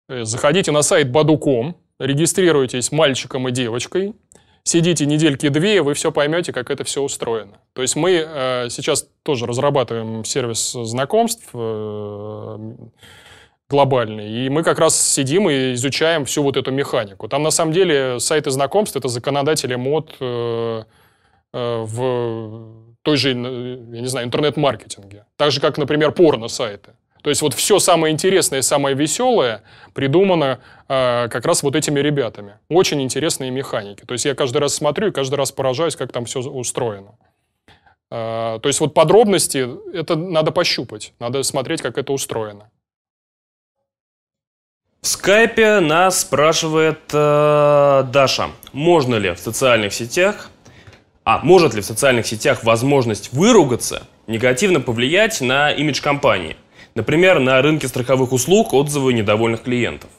Э, заходите на сайт Бадуком, регистрируйтесь мальчиком и девочкой – сидите недельки две, вы все поймете, как это все устроено. То есть мы э, сейчас тоже разрабатываем сервис знакомств э, глобальный, и мы как раз сидим и изучаем всю вот эту механику. Там на самом деле сайты знакомств это законодатели мод э, э, в той же, я не знаю, интернет-маркетинге. Так же, как, например, порно-сайты. То есть вот все самое интересное и самое веселое придумано э, как раз вот этими ребятами. Очень интересные механики. То есть я каждый раз смотрю и каждый раз поражаюсь, как там все устроено. Э, то есть вот подробности, это надо пощупать, надо смотреть, как это устроено. В скайпе нас спрашивает э, Даша, можно ли в социальных сетях, а может ли в социальных сетях возможность выругаться негативно повлиять на имидж компании – Например, на рынке страховых услуг отзывы недовольных клиентов.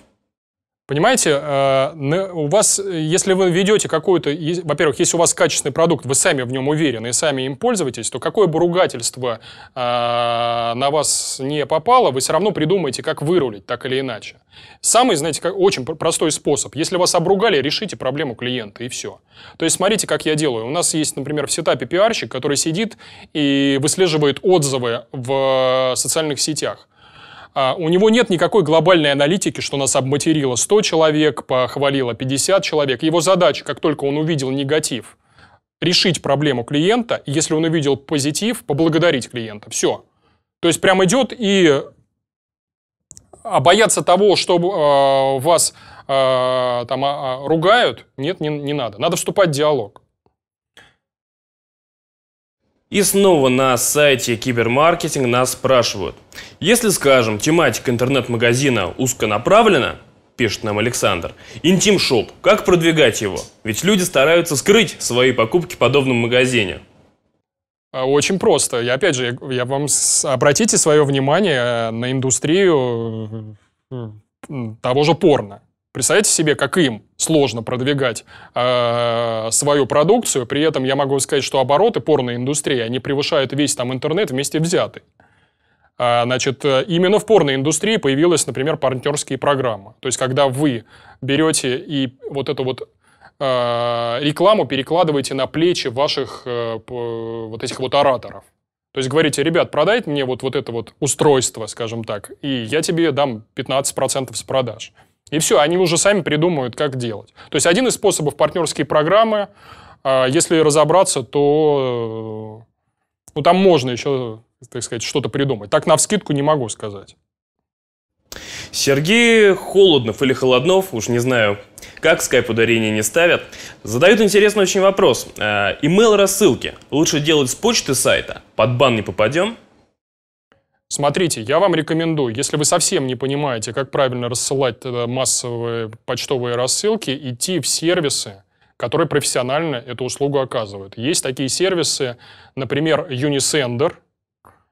Понимаете, э, у вас, если вы ведете какую-то, во-первых, если у вас качественный продукт, вы сами в нем уверены и сами им пользуетесь, то какое бы ругательство э, на вас не попало, вы все равно придумаете, как вырулить, так или иначе. Самый, знаете, очень простой способ. Если вас обругали, решите проблему клиента, и все. То есть смотрите, как я делаю. У нас есть, например, в сетапе пиарщик, который сидит и выслеживает отзывы в э, социальных сетях. А, у него нет никакой глобальной аналитики, что нас обматерило 100 человек, похвалило 50 человек. Его задача, как только он увидел негатив, решить проблему клиента, если он увидел позитив, поблагодарить клиента. Все. То есть прям идет и а бояться того, что э, а, вас э, там э, ругают, нет, не, не надо. Надо вступать в диалог. И снова на сайте кибермаркетинг нас спрашивают. Если, скажем, тематика интернет-магазина узконаправлена, пишет нам Александр, интим-шоп, как продвигать его? Ведь люди стараются скрыть свои покупки в подобном магазине. А, очень просто. И опять же, я вам обратите свое внимание э, на индустрию э, того же порно. Представьте себе, как им сложно продвигать э, свою продукцию, при этом я могу сказать, что обороты порной индустрии они превышают весь там интернет вместе взятый. А, значит, э, именно в порной индустрии появилась, например, партнерские программы. То есть, когда вы берете и вот эту вот э, рекламу перекладываете на плечи ваших э, вот этих вот ораторов. То есть говорите, ребят, продайте мне вот, вот это вот устройство, скажем так, и я тебе дам 15% с продаж. И все, они уже сами придумают, как делать. То есть один из способов партнерские программы, а, если разобраться, то э, ну, там можно еще, так сказать, что-то придумать. Так на навскидку не могу сказать. Сергей Холоднов или Холоднов, уж не знаю, как скайп ударение не ставят, задают интересный очень вопрос. Имейл э, рассылки лучше делать с почты сайта, под бан не попадем – Смотрите, я вам рекомендую, если вы совсем не понимаете, как правильно рассылать массовые почтовые рассылки, идти в сервисы, которые профессионально эту услугу оказывают. Есть такие сервисы, например, Unisender,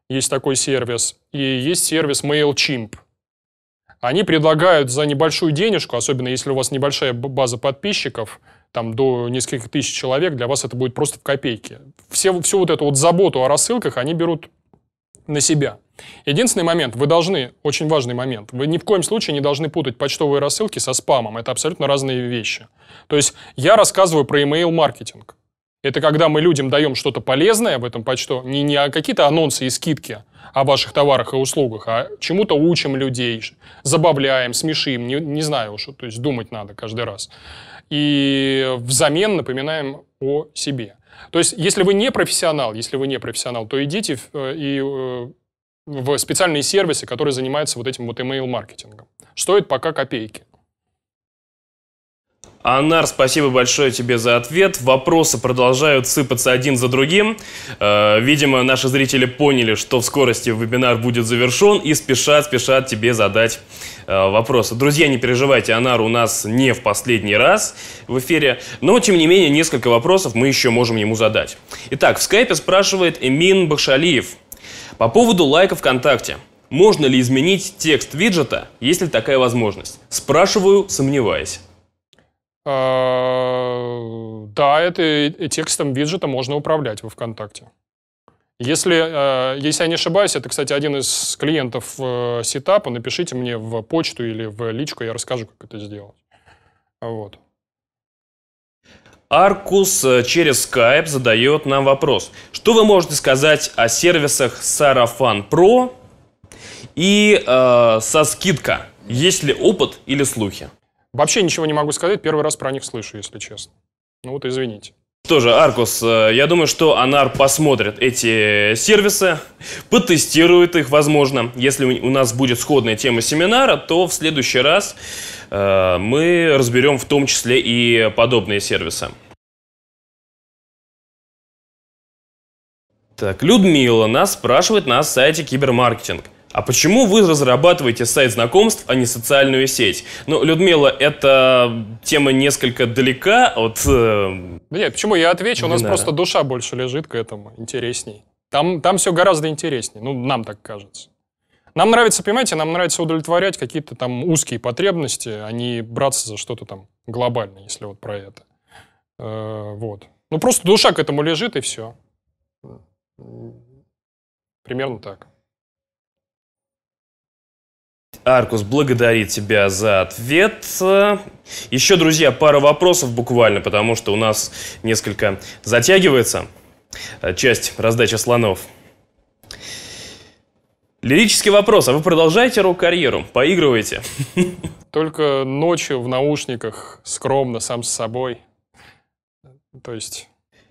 есть такой сервис, и есть сервис MailChimp. Они предлагают за небольшую денежку, особенно если у вас небольшая база подписчиков, там до нескольких тысяч человек, для вас это будет просто в копейке. Все, всю вот эту вот заботу о рассылках они берут на себя. Единственный момент, вы должны, очень важный момент, вы ни в коем случае не должны путать почтовые рассылки со спамом. Это абсолютно разные вещи. То есть я рассказываю про email-маркетинг. Это когда мы людям даем что-то полезное в этом почту, не, не какие-то анонсы и скидки о ваших товарах и услугах, а чему-то учим людей, забавляем, смешим, не, не знаю уж, то есть думать надо каждый раз. И взамен напоминаем о себе. То есть, если вы не профессионал, если вы не профессионал, то идите э, и э, в специальные сервисы, которые занимаются вот этим вот email-маркетингом. Стоит пока копейки. Анар, спасибо большое тебе за ответ. Вопросы продолжают сыпаться один за другим. Э, видимо, наши зрители поняли, что в скорости вебинар будет завершен и спешат, спешат тебе задать э, вопросы. Друзья, не переживайте, Анар у нас не в последний раз в эфире, но, тем не менее, несколько вопросов мы еще можем ему задать. Итак, в скайпе спрашивает Эмин Бахшалиев. По поводу лайка ВКонтакте. Можно ли изменить текст виджета, есть ли такая возможность? Спрашиваю, сомневаясь. А, да, это текстом виджета можно управлять во ВКонтакте. Если, а, если я не ошибаюсь, это, кстати, один из клиентов э, сетапа, напишите мне в почту или в личку, я расскажу, как это сделать. Вот. Аркус э, через Skype задает нам вопрос. Что вы можете сказать о сервисах Сарафан Pro и э, со скидка? Есть ли опыт или слухи? Вообще ничего не могу сказать, первый раз про них слышу, если честно. Ну вот извините. Тоже, Аркус, э, я думаю, что Анар посмотрит эти сервисы, потестирует их, возможно. Если у нас будет сходная тема семинара, то в следующий раз э, мы разберем в том числе и подобные сервисы. Так, Людмила нас спрашивает на сайте кибермаркетинг. А почему вы разрабатываете сайт знакомств, а не социальную сеть? Ну, Людмила, эта тема несколько далека от... Э... Нет, почему я отвечу? У нас просто душа больше лежит к этому, интересней. Там, там все гораздо интереснее, ну, нам так кажется. Нам нравится, понимаете, нам нравится удовлетворять какие-то там узкие потребности, а не браться за что-то там глобальное, если вот про это. Э, вот. Ну, просто душа к этому лежит, и все. Примерно так. Аркус благодарит тебя за ответ. Еще, друзья, пара вопросов буквально, потому что у нас несколько затягивается э, часть раздачи слонов. Лирический вопрос. А вы продолжаете рок-карьеру? Поигрываете? Только ночью в наушниках, скромно, сам с собой. То есть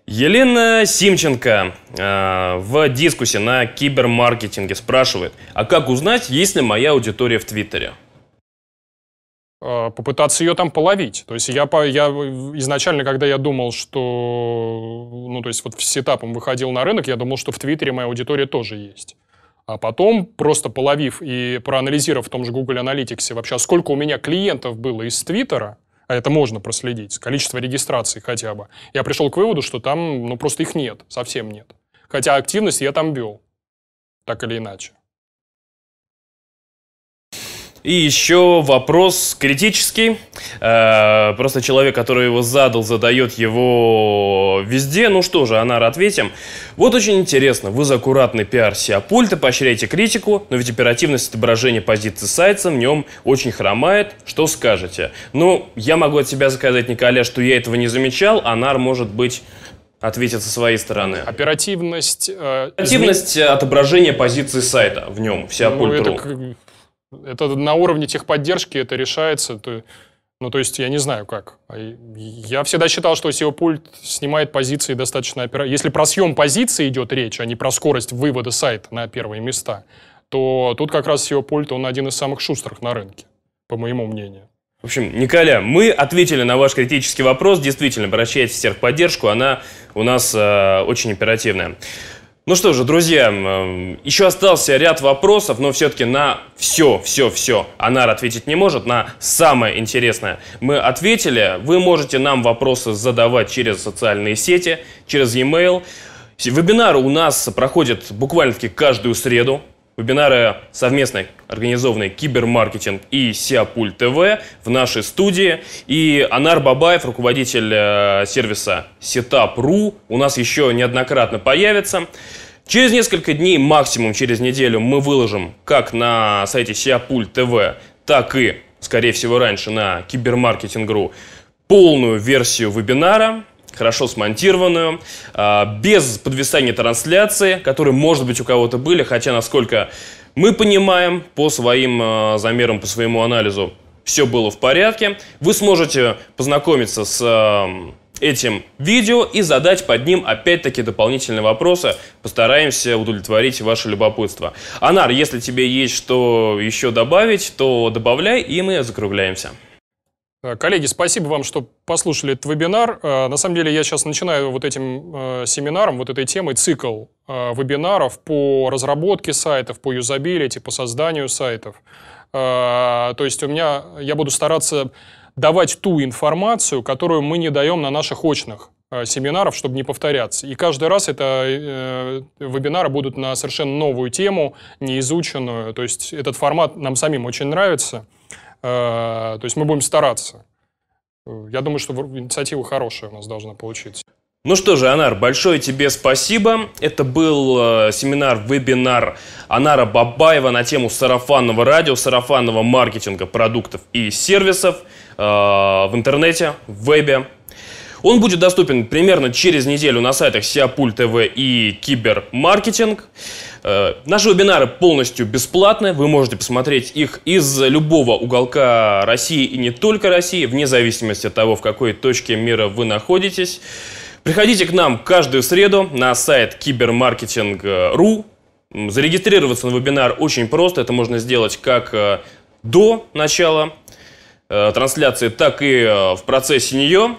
Елена Симченко э, в дискуссии на кибермаркетинге спрашивает, а как узнать, есть ли моя аудитория в Твиттере? Э, попытаться ее там половить. То есть я, я изначально, когда я думал, что... Ну, то есть вот с этапом выходил на рынок, я думал, что в Твиттере моя аудитория тоже есть. А потом, просто половив и проанализировав в том же Google Analytics вообще, а сколько у меня клиентов было из Твиттера, а это можно проследить, количество регистраций хотя бы, я пришел к выводу, что там ну, просто их нет, совсем нет. Хотя активность я там вел, так или иначе. И еще вопрос критический. Э, просто человек, который его задал, задает его везде. Ну что же, Анар, ответим. Вот очень интересно, вы за аккуратный пиар Сиапульта поощряете критику, но ведь оперативность отображения позиции сайта в нем очень хромает. Что скажете? Ну, я могу от себя сказать Николя, что я этого не замечал. Анар, может быть, ответит со своей стороны. Оперативность... Э, Оперативность измен... Э, отображения позиции сайта в нем, вся ну, это это на уровне техподдержки это решается. То, ну, то есть я не знаю как. А я всегда считал, что SEO-пульт снимает позиции достаточно оперативно. Если про съем позиции идет речь, а не про скорость вывода сайта на первые места, то тут как раз SEO-пульт, он один из самых шустрых на рынке, по моему мнению. В общем, Николя, мы ответили на ваш критический вопрос. Действительно, обращайтесь в техподдержку, она у нас э, очень оперативная. Ну что же, друзья, еще остался ряд вопросов, но все-таки на все, все, все Анар ответить не может, на самое интересное мы ответили. Вы можете нам вопросы задавать через социальные сети, через e-mail. Вебинары у нас проходят буквально-таки каждую среду вебинара совместно организованный «Кибермаркетинг» и «Сиапуль ТВ» в нашей студии. И Анар Бабаев, руководитель э, сервиса Сетапру. у нас еще неоднократно появится. Через несколько дней, максимум через неделю, мы выложим как на сайте Сиапуль ТВ, так и, скорее всего, раньше на Кибермаркетинг.ру полную версию вебинара, хорошо смонтированную, а, без подвисания трансляции, которые, может быть, у кого-то были, хотя, насколько мы понимаем по своим а, замерам, по своему анализу, все было в порядке. Вы сможете познакомиться с а, этим видео и задать под ним опять-таки дополнительные вопросы. Постараемся удовлетворить ваше любопытство. Анар, если тебе есть что еще добавить, то добавляй, и мы закругляемся. Э, коллеги, спасибо вам, что послушали этот вебинар. Э, на самом деле я сейчас начинаю вот этим э, семинаром, вот этой темой, цикл вебинаров по разработке сайтов, по юзабилити, по созданию сайтов. То есть у меня, я буду стараться давать ту информацию, которую мы не даем на наших очных семинаров, чтобы не повторяться. И каждый раз это э, вебинары будут на совершенно новую тему, неизученную. То есть этот формат нам самим очень нравится. Э, то есть мы будем стараться. Я думаю, что инициатива хорошая у нас должна получиться. Ну что же, Анар, большое тебе спасибо. Это был э, семинар-вебинар Анара Бабаева на тему сарафанного радио, сарафанного маркетинга продуктов и сервисов э, в интернете, в вебе. Он будет доступен примерно через неделю на сайтах Сиапуль ТВ и Кибермаркетинг. Э, наши вебинары полностью бесплатны, вы можете посмотреть их из любого уголка России и не только России, вне зависимости от того, в какой точке мира вы находитесь. Приходите к нам каждую среду на сайт кибермаркетинг.ру. Зарегистрироваться на вебинар очень просто, это можно сделать как э, до начала э, трансляции, так и в процессе нее.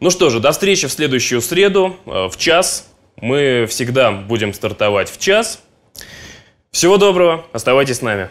Ну что же, до встречи в следующую среду э, в час. Мы всегда будем стартовать в час. Всего доброго, оставайтесь с нами.